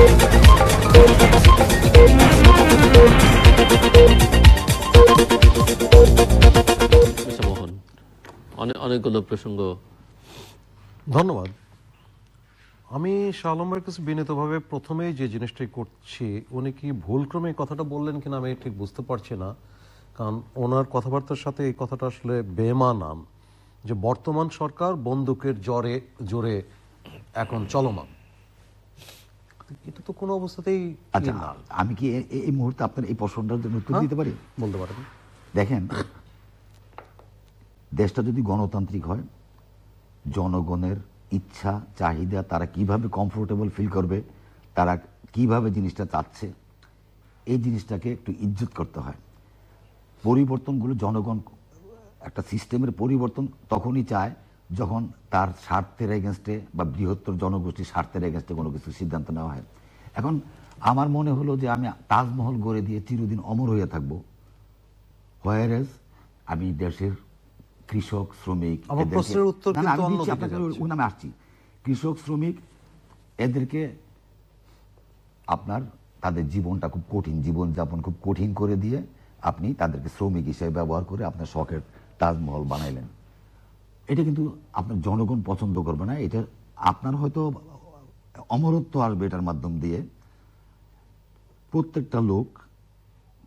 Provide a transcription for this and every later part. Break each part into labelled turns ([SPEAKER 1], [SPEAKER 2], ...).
[SPEAKER 1] আচ্ছা,
[SPEAKER 2] অনেকগুলো প্রসঙ্গ ধন্যবাদ আমি শালমের কাছে বিনীতভাবে প্রথমেই যে জিনিসটি করছি উনি কি ভুলক্রমে কথাটা বললেন কিনা আমি ঠিক বুঝতে পারছি না কারণ ওনার কথাবার্তার সাথে এই কথাটা আসলে বেমানাম যে বর্তমান সরকার বন্দুকের জরে জোরে এখন চলমান
[SPEAKER 1] এটা তো কোনো অবস্থাতেই আচ্ছা আমি কি এই মুহূর্তে আপনার এই প্রশ্নটার জন্য উত্তর হ্যাঁ? দিতে পারি বলতে পারেন দেখেন দেশটা যদি গণতান্ত্রিক হয় জনগণের ইচ্ছা চাহিদা তারা কিভাবে কমফোর্টেবল ফিল করবে তারা কিভাবে জিনিসটা চাচ্ছে এই জিনিসটাকে একটু ইজ্জত করতে হয় পরিবর্তনগুলো জনগণ একটা সিস্টেমের পরিবর্তন তখনই চায় যখন তার স্বার্থের এগেনস্টে বা বৃহত্তর জনগোষ্ঠীর স্বার্থের এগেনস্টে কোনো কিছু সিদ্ধান্ত নেওয়া হয় এখন আমার মনে হলো যে আমি তাজমহল গড়ে দিয়ে চিরদিন অমর হয়ে থাকবো হোয়ার এজ আমি দেশের কৃষক শ্রমিক নামে আসছি কৃষক শ্রমিক এদেরকে আপনার তাদের জীবনটা খুব কঠিন জীবনযাপন খুব কঠিন করে দিয়ে আপনি তাদেরকে শ্রমিক হিসেবে ব্যবহার করে আপনার শখের তাজমহল বানাইলেন এটা কিন্তু আপনার জনগণ পছন্দ করবে না এটা আপনার হয়তো অমরত্ব আসবে এটার মাধ্যম দিয়ে প্রত্যেকটা লোক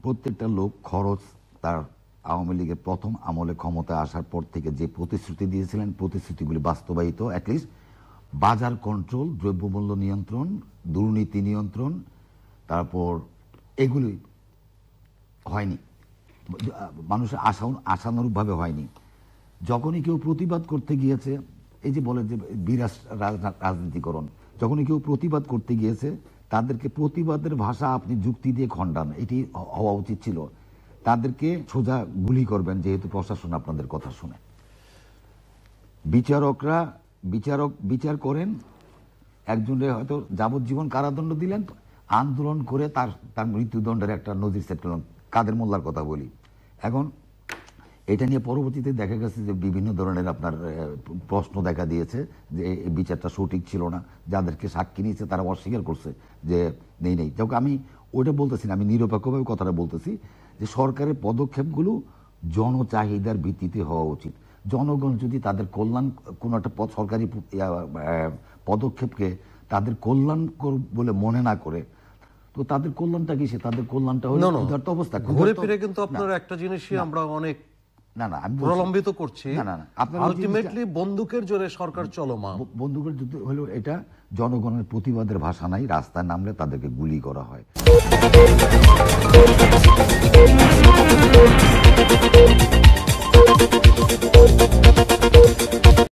[SPEAKER 1] প্রত্যেকটা লোক খরচ তার আওয়ামী লীগের প্রথম আমলে ক্ষমতা আসার পর থেকে যে প্রতিশ্রুতি দিয়েছিলেন প্রতিশ্রুতিগুলি বাস্তবায়িত অ্যাটলিস্ট বাজার কন্ট্রোল দ্রব্যমূল্য নিয়ন্ত্রণ দুর্নীতি নিয়ন্ত্রণ তারপর এগুলি হয়নি মানুষের আশা আশানুরূপভাবে হয়নি যখনই কেউ প্রতিবাদ করতে গিয়েছে এই যে বলে যে বিরাজ রাজনীতিকরণ যখনই কেউ প্রতিবাদ করতে গিয়েছে তাদেরকে প্রতিবাদের ভাষা আপনি যুক্তি দিয়ে খণ্ডান এটি হওয়া উচিত ছিল তাদেরকে সোজা গুলি করবেন যেহেতু প্রশাসন আপনাদের কথা শুনে বিচারকরা বিচারক বিচার করেন একজনের হয়তো যাবজ্জীবন কারাদণ্ড দিলেন আন্দোলন করে তার তার মৃত্যুদণ্ডের একটা নজির সেট করলেন কাদের মোল্লার কথা বলি এখন এটা নিয়ে পরবর্তীতে দেখা গেছে যে বিভিন্ন ধরনের আপনার প্রশ্ন দেখা দিয়েছে যে বিচারটা সঠিক ছিল না যাদেরকে সাক্ষী নিয়েছে তারা অস্বীকার করছে যে নেই নেই যাক আমি ওইটা বলতেছি না আমি নিরপেক্ষভাবে কথাটা বলতেছি যে সরকারের পদক্ষেপগুলো জনচাহিদার ভিত্তিতে হওয়া উচিত জনগণ যদি তাদের কল্যাণ কোনো একটা পদ সরকারি পদক্ষেপকে তাদের কল্যাণ কর বলে মনে না করে তো তাদের কল্যাণটা কি সে তাদের কল্যাণটা হলো অবস্থা ঘুরে ফিরে কিন্তু আপনার
[SPEAKER 2] একটা জিনিসই আমরা অনেক
[SPEAKER 1] না না আমি প্রলম্বিত
[SPEAKER 2] করছি না না আলটিমেটলি
[SPEAKER 1] বন্দুকের জোরে সরকার চলমান বন্দুকের যুদ্ধ হলো এটা জনগণের প্রতিবাদের ভাষা নাই রাস্তায় নামলে তাদেরকে গুলি করা হয়